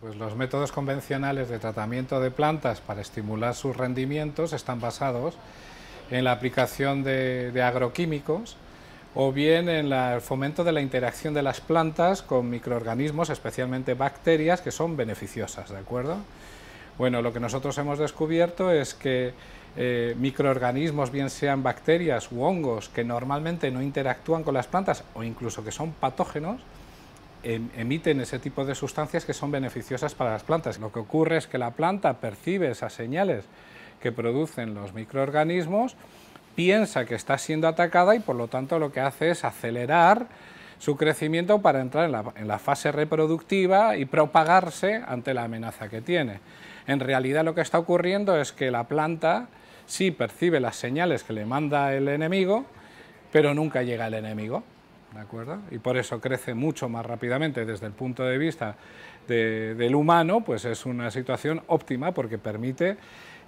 Pues los métodos convencionales de tratamiento de plantas para estimular sus rendimientos están basados en la aplicación de, agroquímicos o bien en el fomento de la interacción de las plantas con microorganismos, especialmente bacterias, que son beneficiosas, ¿de acuerdo? Bueno, lo que nosotros hemos descubierto es que eh, microorganismos, bien sean bacterias u hongos, que normalmente no interactúan con las plantas o incluso que son patógenos, Em, emiten ese tipo de sustancias que son beneficiosas para las plantas. Lo que ocurre es que la planta percibe esas señales que producen los microorganismos, piensa que está siendo atacada y por lo tanto lo que hace es acelerar su crecimiento para entrar en la, fase reproductiva y propagarse ante la amenaza que tiene. En realidad lo que está ocurriendo es que la planta sí percibe las señales que le manda el enemigo, pero nunca llega el enemigo. Y por eso crece mucho más rápidamente desde el punto de vista del humano, pues es una situación óptima porque permite,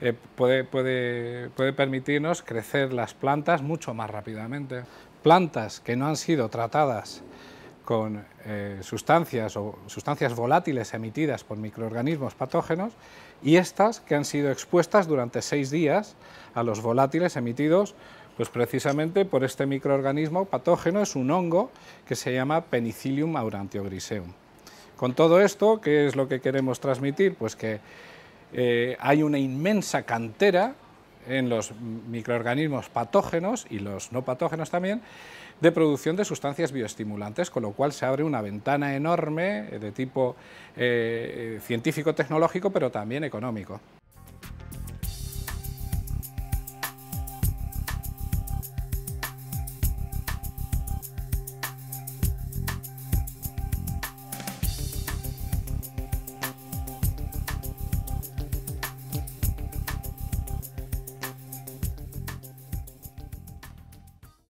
eh, puede, puede, permitirnos crecer las plantas mucho más rápidamente. Plantas que no han sido tratadas con eh, sustancias o sustancias volátiles emitidas por microorganismos patógenos y estas que han sido expuestas durante seis días a los volátiles emitidos pues precisamente por este microorganismo patógeno es un hongo que se llama Penicillium aurantiogriseum. Con todo esto, ¿qué es lo que queremos transmitir? Pues que eh, hay una inmensa cantera en los microorganismos patógenos y los no patógenos también, de producción de sustancias bioestimulantes, con lo cual se abre una ventana enorme eh, de tipo eh, científico-tecnológico, pero también económico.